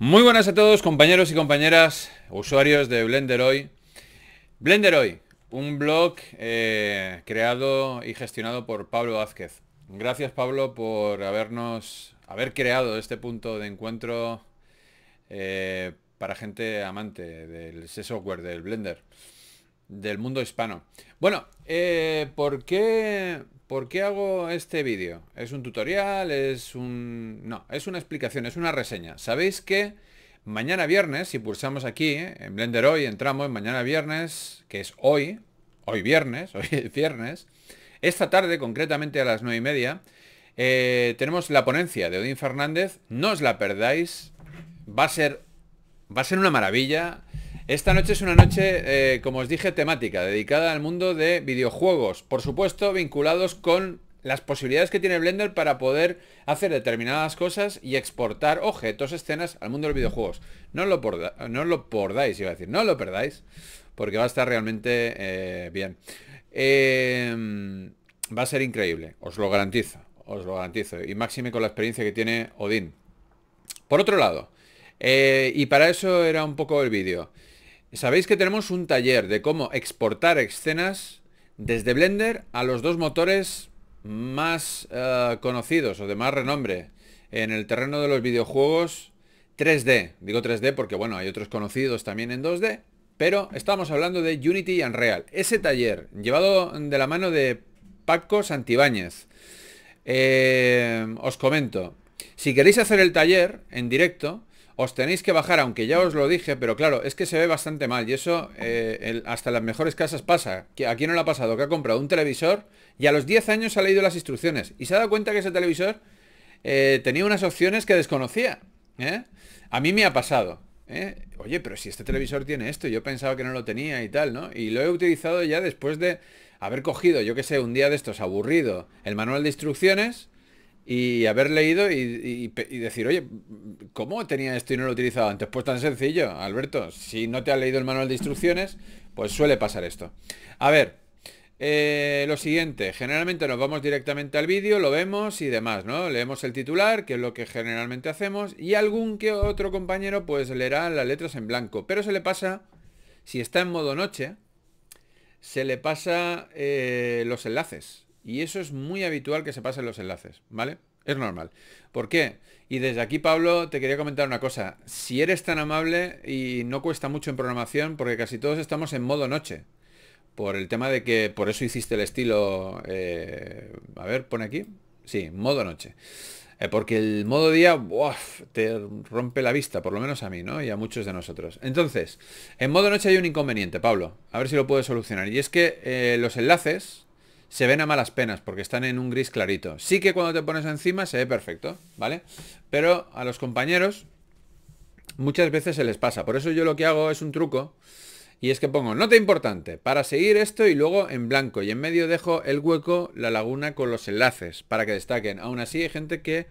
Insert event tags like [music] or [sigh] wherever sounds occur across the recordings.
Muy buenas a todos compañeros y compañeras, usuarios de Blender Hoy. Blender Hoy, un blog eh, creado y gestionado por Pablo Vázquez. Gracias Pablo por habernos, haber creado este punto de encuentro eh, para gente amante del software, del Blender del mundo hispano. Bueno, eh, ¿por, qué, ¿por qué hago este vídeo? ¿Es un tutorial? ¿Es un...? No, es una explicación, es una reseña. Sabéis que mañana viernes, si pulsamos aquí, eh, en Blender hoy, entramos, mañana viernes, que es hoy, hoy viernes, [laughs] hoy viernes, esta tarde, concretamente a las nueve y media, eh, tenemos la ponencia de Odín Fernández, no os la perdáis, va a ser, va a ser una maravilla, esta noche es una noche, eh, como os dije, temática, dedicada al mundo de videojuegos, por supuesto vinculados con las posibilidades que tiene Blender para poder hacer determinadas cosas y exportar objetos, escenas al mundo de los videojuegos. No lo, no lo perdáis, iba a decir, no lo perdáis, porque va a estar realmente eh, bien. Em, va a ser increíble, os lo garantizo, os lo garantizo, y máxime con la experiencia que tiene Odin Por otro lado, eh, y para eso era un poco el vídeo. Sabéis que tenemos un taller de cómo exportar escenas desde Blender a los dos motores más eh, conocidos o de más renombre en el terreno de los videojuegos 3D. Digo 3D porque, bueno, hay otros conocidos también en 2D, pero estamos hablando de Unity y Unreal. Ese taller, llevado de la mano de Paco Santibáñez. Eh, os comento, si queréis hacer el taller en directo, os tenéis que bajar, aunque ya os lo dije, pero claro, es que se ve bastante mal y eso eh, hasta en las mejores casas pasa. ¿A quién no le ha pasado? Que ha comprado un televisor y a los 10 años ha leído las instrucciones y se ha dado cuenta que ese televisor eh, tenía unas opciones que desconocía. ¿eh? A mí me ha pasado. Oye, pero si este televisor tiene esto, yo pensaba que no lo tenía y tal, ¿no? Y lo he utilizado ya después de haber cogido, yo qué sé, un día de estos aburrido, el manual de instrucciones y haber leído y, decir, oye, ¿cómo tenía esto y no lo he utilizado antes? Pues tan sencillo, Alberto. Si no te ha leído el manual de instrucciones, pues suele pasar esto. A ver, eh, lo siguiente, generalmente nos vamos directamente al vídeo, lo vemos y demás, ¿no? Leemos el titular, que es lo que generalmente hacemos, y algún que otro compañero pues leerá las letras en blanco, pero se le pasa, si está en modo noche, se le pasa eh, los enlaces y eso es muy habitual que se pasen los enlaces, ¿vale? Es normal. ¿Por qué? Y desde aquí, Pablo, te quería comentar una cosa. Si eres tan amable y no cuesta mucho en programación, porque casi todos estamos en modo noche. Por el tema de que por eso hiciste el estilo... Eh, a ver, pone aquí. Sí, modo noche. Eh, porque el modo día te rompe la vista, por lo menos a mí, ¿no? Y a muchos de nosotros. Entonces, en modo noche hay un inconveniente, Pablo. A ver si lo puedes solucionar. Y es que eh, los enlaces, se ven a malas penas porque están en un gris clarito. Sí que cuando te pones encima se ve perfecto, ¿vale? Pero a los compañeros muchas veces se les pasa. Por eso yo lo que hago es un truco. Y es que pongo nota importante para seguir esto y luego en blanco. Y en medio dejo el hueco, la laguna con los enlaces para que destaquen. Aún así hay gente que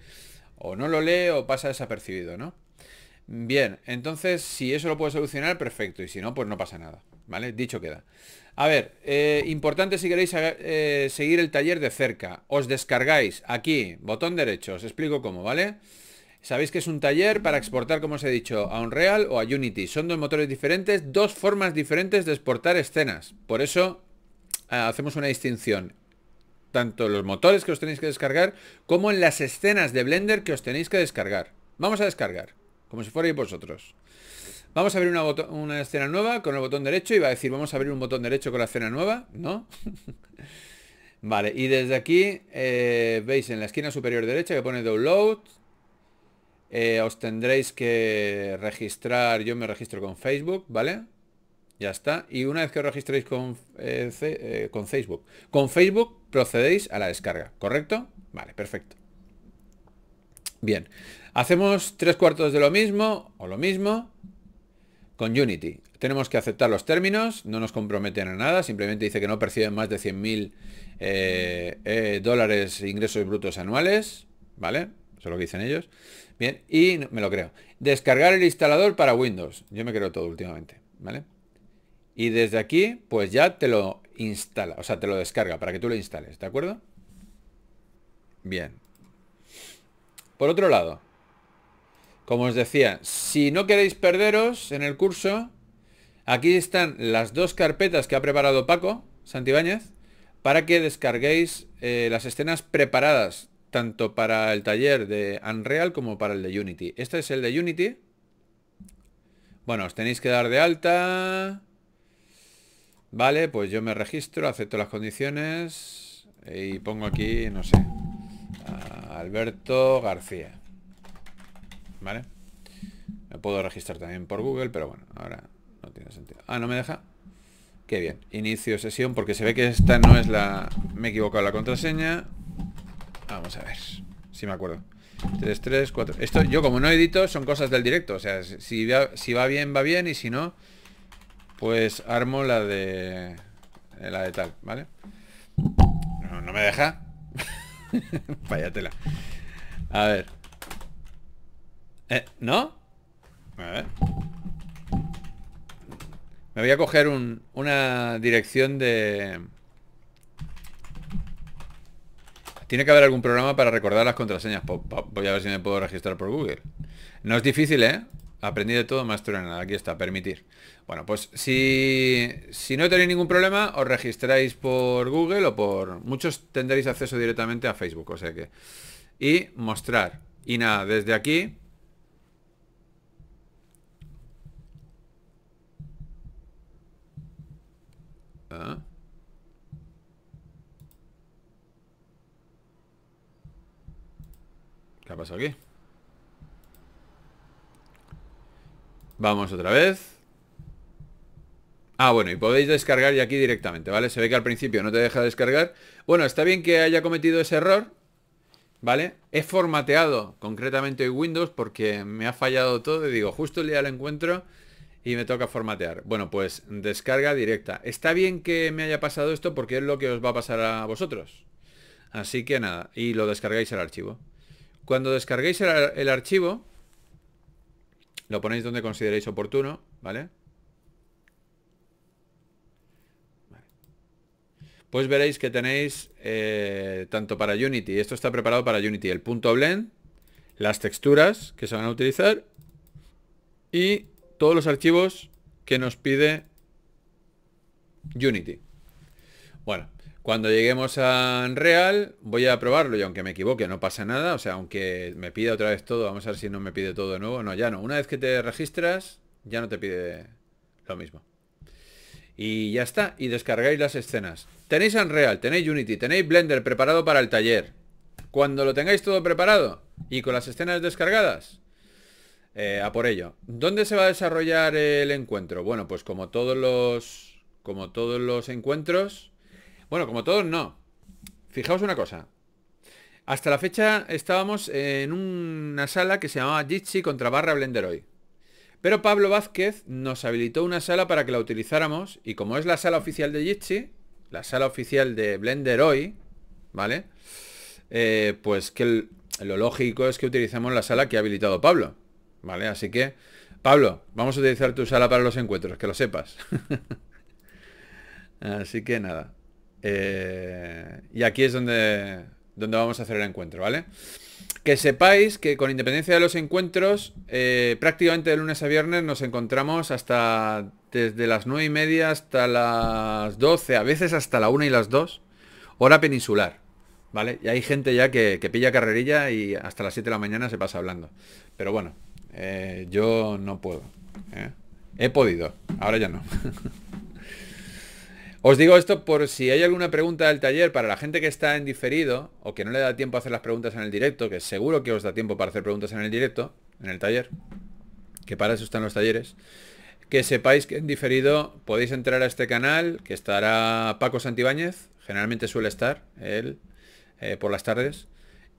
o no lo lee o pasa desapercibido, ¿no? Bien, entonces si eso lo puedo solucionar, perfecto. Y si no, pues no pasa nada. ¿Vale? Dicho queda. A ver, eh, importante si queréis eh, seguir el taller de cerca. Os descargáis aquí, botón derecho, os explico cómo, ¿vale? Sabéis que es un taller para exportar, como os he dicho, a Unreal o a Unity. Son dos motores diferentes, dos formas diferentes de exportar escenas. Por eso eh, hacemos una distinción. Tanto los motores que os tenéis que descargar, como en las escenas de Blender que os tenéis que descargar. Vamos a descargar, como si fuerais vosotros. Vamos a abrir una, escena nueva con el botón derecho y va a decir, vamos a abrir un botón derecho con la escena nueva, ¿no? [laughs] vale, y desde aquí eh, veis en la esquina superior derecha que pone download. Eh, os tendréis que registrar, yo me registro con Facebook, ¿vale? Ya está. Y una vez que os registréis con, eh, con, Facebook, con Facebook procedéis a la descarga, ¿correcto? Vale, perfecto. Bien. Hacemos tres cuartos de lo mismo o lo mismo con Unity. Tenemos que aceptar los términos, no nos comprometen a nada, simplemente dice que no perciben más de 100.000 eh, eh, dólares ingresos brutos anuales, ¿vale? Eso es lo que dicen ellos. Bien, y me lo creo. Descargar el instalador para Windows. Yo me creo todo últimamente, ¿vale? Y desde aquí, pues ya te lo instala, o sea, te lo descarga para que tú lo instales, ¿de acuerdo? Bien. Por otro lado, como os decía, si no queréis perderos en el curso, aquí están las dos carpetas que ha preparado Paco Santibáñez para que descarguéis eh, las escenas preparadas tanto para el taller de Unreal como para el de Unity. Este es el de Unity. Bueno, os tenéis que dar de alta. Vale, pues yo me registro, acepto las condiciones eh, y pongo aquí, no sé, Alberto García. ¿Vale? Me puedo registrar también por Google, pero bueno, ahora no tiene sentido. Ah, no me deja. Qué bien. Inicio sesión porque se ve que esta no es la... Me he equivocado la contraseña. Vamos a ver. Si me acuerdo. 3, 3, 4. Esto yo como no edito son cosas del directo. O sea, si va, si va bien, va bien. Y si no, pues armo la de... La de tal, ¿vale? No, me deja. [laughs] Váyatela. A ver. Eh, ¿No? A ver. Me voy a coger una dirección de... Tiene que haber algún programa para recordar las contraseñas. Voy a ver si me puedo registrar por Google. No es difícil, ¿eh? Aprendí de todo, maestro en nada. Aquí está, permitir. Bueno, pues si, si no tenéis ningún problema, os registráis por Google o por... Muchos tendréis acceso directamente a Facebook, o sea que... Y mostrar. Y nada, desde aquí ¿Ah? ¿Qué ha pasado aquí? Vamos otra vez Ah, bueno, y podéis descargar ya aquí directamente, ¿vale? Se ve que al principio no te deja descargar Bueno, está bien que haya cometido ese error ¿Vale? He formateado concretamente Windows porque me ha fallado todo Y digo, justo el día del encuentro y me toca formatear. Bueno, pues descarga directa. Está bien que me haya pasado esto porque es lo que os va a pasar a vosotros. Así que nada, y lo descargáis el archivo. Cuando descarguéis el, archivo, lo ponéis donde consideréis oportuno, ¿vale? Pues veréis que tenéis eh, tanto para Unity, esto está preparado para Unity, el punto blend, las texturas que se van a utilizar y todos los archivos que nos pide Unity. Bueno, cuando lleguemos a Unreal voy a probarlo y aunque me equivoque no pasa nada. O sea, aunque me pida otra vez todo, vamos a ver si no me pide todo de nuevo. No, ya no. Una vez que te registras ya no te pide lo mismo. Y ya está. Y descargáis las escenas. Tenéis Unreal, tenéis Unity, tenéis Blender preparado para el taller. Cuando lo tengáis todo preparado y con las escenas descargadas, eh, a por ello. ¿Dónde se va a desarrollar el encuentro? Bueno, pues como todos los... Como todos los encuentros... Bueno, como todos no. Fijaos una cosa. Hasta la fecha estábamos en una sala que se llamaba Jitsi contra barra Hoy Pero Pablo Vázquez nos habilitó una sala para que la utilizáramos y como es la sala oficial de Jitsi, la sala oficial de Blender hoy, ¿vale? Eh, pues que lo lógico es que utilizamos la sala que ha habilitado Pablo. ¿Vale? Así que, Pablo, vamos a utilizar tu sala para los encuentros, que lo sepas. [laughs] Así que nada. Eh, y aquí es donde, donde vamos a hacer el encuentro, ¿vale? Que sepáis que con independencia de los encuentros, eh, prácticamente de lunes a viernes nos encontramos hasta desde las 9 y media hasta las 12, a veces hasta la 1 y las 2, hora peninsular. ¿Vale? Y hay gente ya que, que pilla carrerilla y hasta las 7 de la mañana se pasa hablando. Pero bueno, eh, yo no puedo. ¿eh? He podido, ahora ya no. [laughs] Os digo esto por si hay alguna pregunta del taller para la gente que está en diferido o que no le da tiempo a hacer las preguntas en el directo, que seguro que os da tiempo para hacer preguntas en el directo, en el taller, que para eso están los talleres, que sepáis que en diferido podéis entrar a este canal, que estará Paco Santibáñez, generalmente suele estar él eh, por las tardes,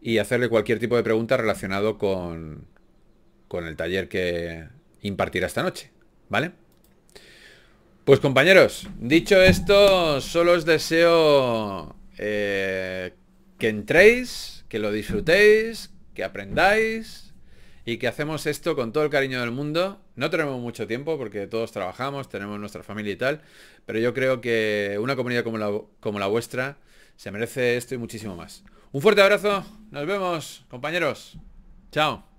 y hacerle cualquier tipo de pregunta relacionado con, con el taller que impartirá esta noche, ¿vale? Pues compañeros, dicho esto, solo os deseo eh, que entréis, que lo disfrutéis, que aprendáis y que hacemos esto con todo el cariño del mundo. No tenemos mucho tiempo porque todos trabajamos, tenemos nuestra familia y tal, pero yo creo que una comunidad como la, como la vuestra se merece esto y muchísimo más. Un fuerte abrazo, nos vemos, compañeros. Chao.